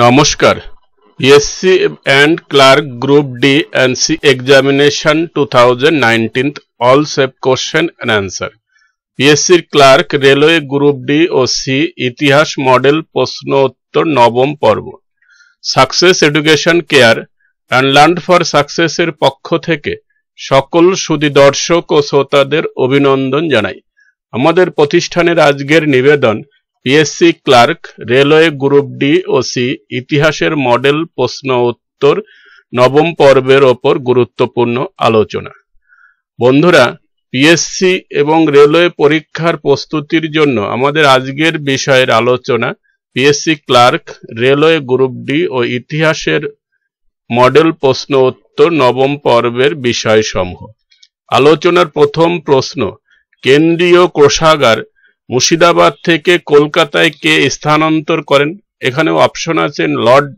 নমস্কার SC and clerk group D and C examination two thousand nineteenth all সেপ question and answer পিএসসির clerk railway group D ও C ইতিহাস model প্রশ্ন উত্তর নবম পর্ব success education care and learn for সাকসেসের পক্ষ থেকে সকল সুদী ও শ্রোতাদের অভিনন্দন জানাই আমাদের প্রতিষ্ঠানের আজকের নিবেদন PSC clerk railway group D ওসি ইতিহাসের মডেল প্রশ্ন উত্তর নবম পর্বের ওপর গুরুত্বপূর্ণ আলোচনা বন্ধুরা পিএসসি এবং রেলওয়ে পরীক্ষার প্রস্তুতির জন্য আমাদের আজকের বিষয়ের আলোচনা PSC clerk railway group D ও ইতিহাসের মডেল প্রশ্ন উত্তর নবম পর্বের বিষয়সমূহ আলোচনার প্রথম প্রশ্ন কেন্দ্রীয় কোষাগার মুর্শিদাবাদ থেকে কলকাতায় কে স্থানান্তর করেন এখানেও অপশন আছেন Lord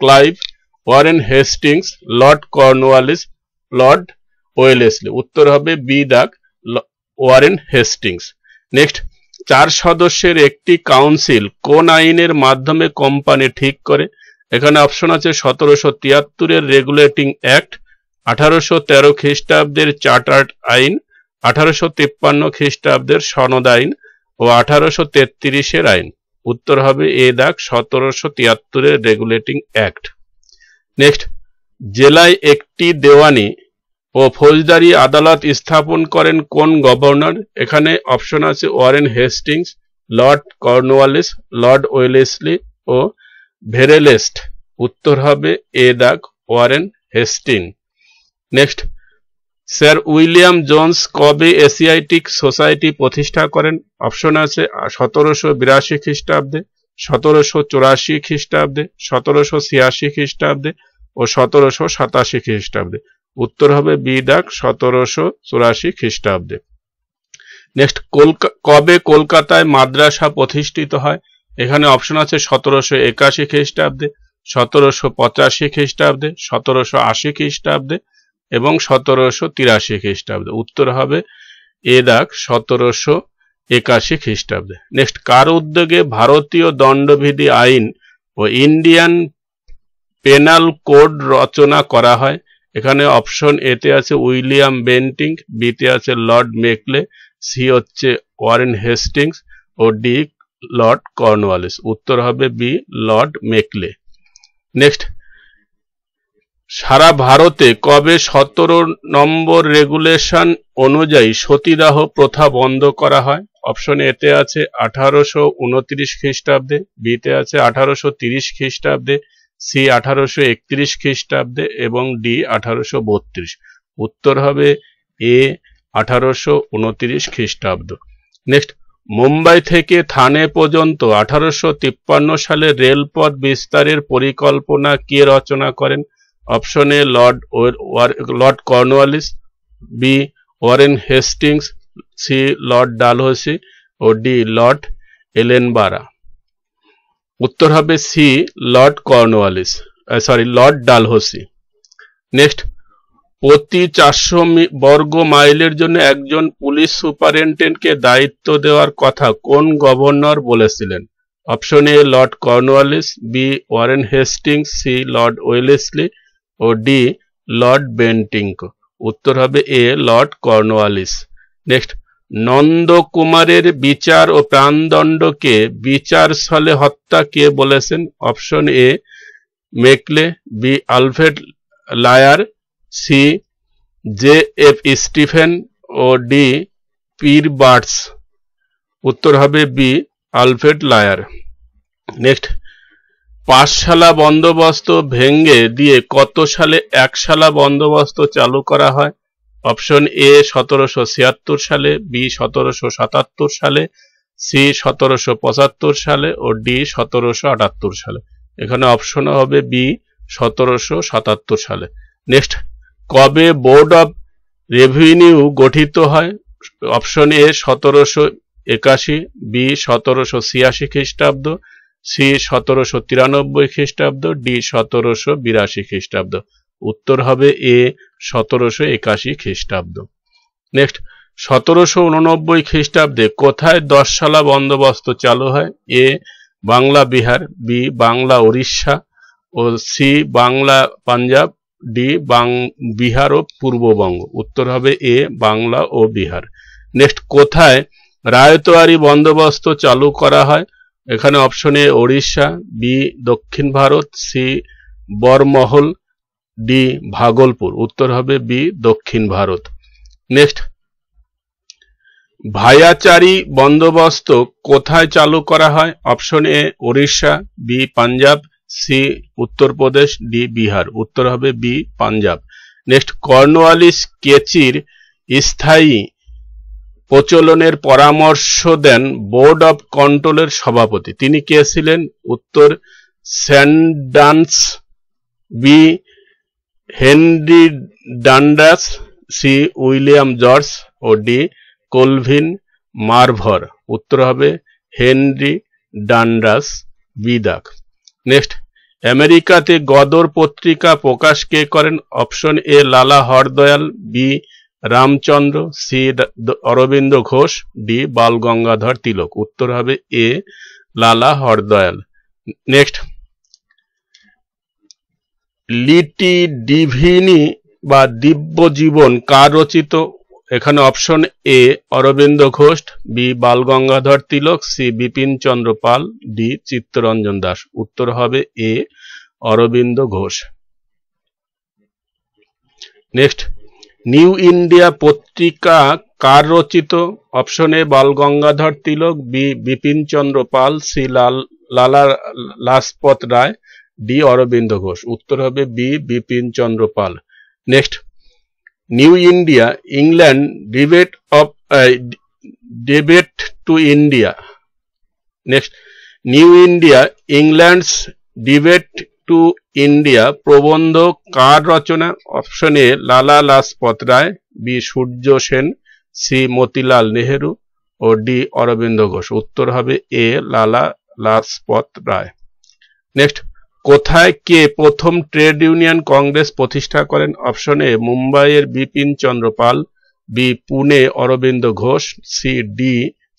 Clive Warren Hastings Lord Cornwallis Lord Wellesley উত্তর হবে বি দাগ ওয়ারেন হেস্টিংস নেক্সট চার সদস্যের একটি কাউন্সিল কোন আইনের মাধ্যমে কোম্পানি ঠিক করে এখানে অপশন আছে সতেরোশো তিয়াত্তরের রেগুলেটিং অ্যাক্ট আঠারোশো তেরো খ্রিস্টাব্দের চার্টার্ড আইন আঠারোশো তিপ্পান্ন খ্রিস্টাব্দের সনদ আইন ও আঠারোশো তেত্রিশের আইন উত্তর হবে এ দাগ সতেরোশো তিয়াত্তরের রেগুলেটিং অ্যাক্ট নেক্সট জেলায় একটি দেওয়ানি ও ফৌজদারি আদালত স্থাপন করেন কোন গভর্নর এখানে অপশন আছে Warren Hastings Lord Cornwallis Lord Wellesley ও ভেরেলেস্ট উত্তর হবে এ দাগ Warren Hasting next sir William Jones কবে এশিয়াটিক সোসাইটি প্রতিষ্ঠা করেন অপশন আছে সতেরোশো বিরাশি খ্রিস্টাব্দে সতেরোশো চুরাশি খ্রিস্টাব্দে সতেরোশো ছিয়াশি খ্রিস্টাব্দে ও সতেরোশো সাতাশি খ্রিস্টাব্দে উত্তর হবে বি ডাক সতেরোশো চুরাশি খ্রিস্টাব্দে নেক্সট কলকা কবে কলকাতায় মাদ্রাসা প্রতিষ্ঠিত হয় এখানে অপশন আছে সতেরোশো একাশি খ্রিস্টাব্দে সতেরোশো পঁচাশি খ্রিস্টাব্দে সতেরোশো আশি খ্রিস্টাব্দে এবং সতেরোশো তিরাশি খ্রিস্টাব্দে উত্তর হবে এ দাগ সতেরোশো একাশি খ্রিস্টাব্দে নেক্সট কার উদ্যোগে ভারতীয় দণ্ডবিধি আইন ও ইন্ডিয়ান পেনাল কোড রচনা করা হয় এখানে অপশন এতে আছে উইলিয়াম বেন্টিং বিতে আছে লর্ড মেকলে সি হচ্ছে ওয়ারেন হেস্টিংস ও ডি লর্ড কর্নওয়ালিস উত্তর হবে বি লর্ড মেকলে নেক্সট সারা ভারতে কবে সতেরো নম্বর রেগুলেশন অনুযায়ী সতীদাহ প্রথা বন্ধ করা হয় অপশন এতে আছে আঠারোশো উনত্রিশ খ্রিস্টাব্দে বিতে আছে আঠারোশো তিরিশ খ্রিস্টাব্দে সি আঠারোশো একত্রিশ খ্রিস্টাব্দে এবং ডি আঠারোশো বত্রিশ উত্তর হবে এ আঠারোশো উনত্রিশ খ্রিস্টাব্দ নেক্সট মুম্বাই থেকে থানে পর্যন্ত আঠারোশো তিপ্পান্ন সালে রেলপথ বিস্তারের পরিকল্পনা কে রচনা করেন option A Lord Lord Cornwallis B Warren Hastings C Lord Dalhousie ও ডি লর্ড এলেনবারা উত্তর হবে C Lord Cornwallis sorry Lord Dalhousie next প্রতি চারশো বর্গ মাইলের জন্য একজন পুলিশ সুপারিনটেন্ডেন্টকে দায়িত্ব দেওয়ার কথা কোন গভর্নর বলেছিলেন option A Lord Cornwallis B Warren Hastings C Lord Wellesley ও ডি লর্ড বেন্টিঙ্ক উত্তর হবে এ লর্ড কর্নওয়ালিস নেক্সট নন্দকুমারের বিচার ও প্রাণদণ্ডকে বিচার স্থলে হত্যা কে বলেছেন option A Macaulay B Alfred Lyall C J F Stephen ও ডি পির বার্টস উত্তর হবে বি আলফ্রেড লায়ার নেক্সট পাঁচশালা বন্দোবস্ত ভেঙ্গে দিয়ে কত সালে একশালা বন্দোবস্ত চালু করা হয় অপশন এ সতেরোশো ছিয়াত্তর সালে বি সতেরোশো সাতাত্তর সালে সি সতেরোশো পঁচাত্তর সালে ও ডি সতেরোশো আটাত্তর সালে এখানে অপশন হবে বি সতেরোশো সাতাত্তর সালে নেক্সট কবে বোর্ড অব রেভিনিউ গঠিত হয় অপশন এ সতেরোশো একাশি বি সতেরোশো ছিয়াশি খ্রিস্টাব্দ সি সতেরোশো তিরানব্বই খ্রিস্টাব্দ ডি সতেরোশো বিরাশি খ্রিস্টাব্দ উত্তর হবে এ সতেরোশো একাশি খ্রিস্টাব্দ নেক্সট সতেরোশো উননব্বই খ্রিস্টাব্দে কোথায় দশশালা বন্দোবস্ত চালু হয় এ বাংলা বিহার বি বাংলা উড়িষ্যা ও সি বাংলা পাঞ্জাব ডি বাং বিহার ও পূর্ববঙ্গ উত্তর হবে এ বাংলা ও বিহার নেক্সট কোথায় রায়তোয়ারি বন্দোবস্ত চালু করা হয় এখানে অপশনে ওড়িশা বি দক্ষিণ ভারত সি বরমহল ডি ভাগলপুর উত্তর হবে বি দক্ষিণ ভারত নেক্সট ভায়াচারী বন্দোবস্ত কোথায় চালু করা হয় option A Odisha B Punjab C Uttar Pradesh D Bihar উত্তর হবে বি পাঞ্জাব নেক্সট কর্নওয়ালিস কেচির স্থায়ী প্রচলনের পরামর্শ দেন বোর্ড অব কন্ট্রোলের সভাপতি তিনি কে ছিলেন উত্তর স্যান্ডান্স B Henry Dundas C William George ও ডি কলভিন মার্ভর উত্তর হবে হেনরি ডান্ডাস বিদাক নেক্সট আমেরিকাতে গদর পত্রিকা প্রকাশ কে করেন option A Lala Hardayal B Ramchandra C Aurobindo Ghosh D Bal Gangadhar Tilak উত্তর হবে এ লালা হরদয়াল নেক্সট লিটি ডিভিনি বা দিব্য জীবন কার রচিত এখানে option A Aurobindo Ghosh B Bal Gangadhar Tilak C Bipin Chandra Pal D Chittaranjan Das উত্তর হবে A Aurobindo Ghosh next New India পত্রিকা কার রচিত option A Balgangadhar Tilak B Bipin Chandra Pal C Lal Lala Lajpat Rai D Aurobindo Ghosh উত্তর হবে B Bipin Chandra Pal next New India England debate of debate to India next New India England's debate to India প্রবন্ধ কার রচনা option A Lala Lajpat Rai B Surya Sen C Motilal Nehru ও D Aurobindo Ghosh উত্তর হবে এ লালা লাজপত রায় next কোথায় কে প্রথম ট্রেড ইউনিয়ন কংগ্রেস প্রতিষ্ঠা করেন অপশন এ মুম্বাইয়ের Bipin Chandra Pal B Pune Aurobindo Ghosh C D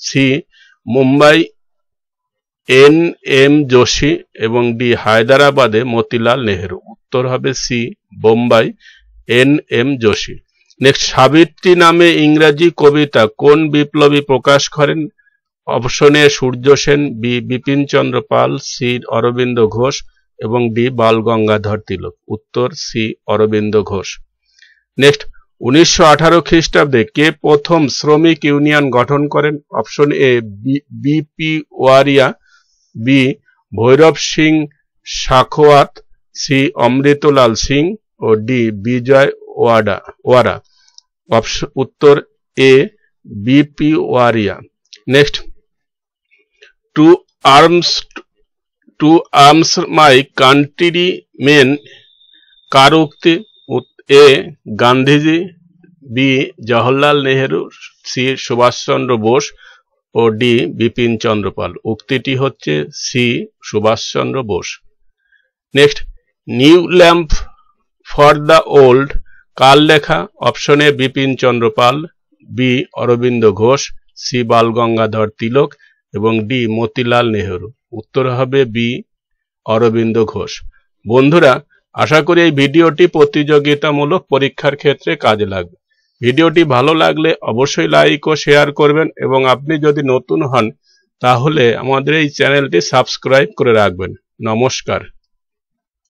C Mumbai N M Joshi এবং ডি হায়দ্রাবাদে মতিলাল নেহেরু উত্তর হবে C Bombay N M Joshi next Savitri নামে ইংরাজি কবিতা কোন বিপ্লবী প্রকাশ করেন অপশনে সূর্য সেন বি বিপিনচন্দ্র পাল সি অরবিন্দ ঘোষ এবং ডি বাল গঙ্গাধর তিলক উত্তর সি অরবিন্দ ঘোষ নেক্সট উনিশশো আঠারো খ্রিস্টাব্দে কে প্রথম শ্রমিক ইউনিয়ন গঠন করেন option A B P Wadia B Bhairav Singh Sakhawat C Amritlal Singh ও ডি বিজয় ওয়াডা ওয়ারা উত্তর A B P Wadia next to arms to arms my countrymen কার উক্তি A Gandhiji B Jawaharlal Nehru C Subhashchandra Bose ও ডি বিপিন চন্দ্রপাল উক্তিটি হচ্ছে C Subhashchandra Bose next new lamp for the old কাল লেখা option A Bipin Chandrapal B Aurobindo Ghosh C Bal Gangadhar তিলক এবং ডি মতিলাল নেহরু উত্তর হবে বি অরবিন্দ ঘোষ বন্ধুরা আশা করি এই ভিডিওটি প্রতিযোগিতামূলক পরীক্ষার ক্ষেত্রে কাজে লাগবে ভিডিওটি ভালো লাগলে অবশ্যই লাইক ও শেয়ার করবেন এবং আপনি যদি নতুন হন তাহলে আমাদের এই চ্যানেলটি সাবস্ক্রাইব করে রাখবেন নমস্কার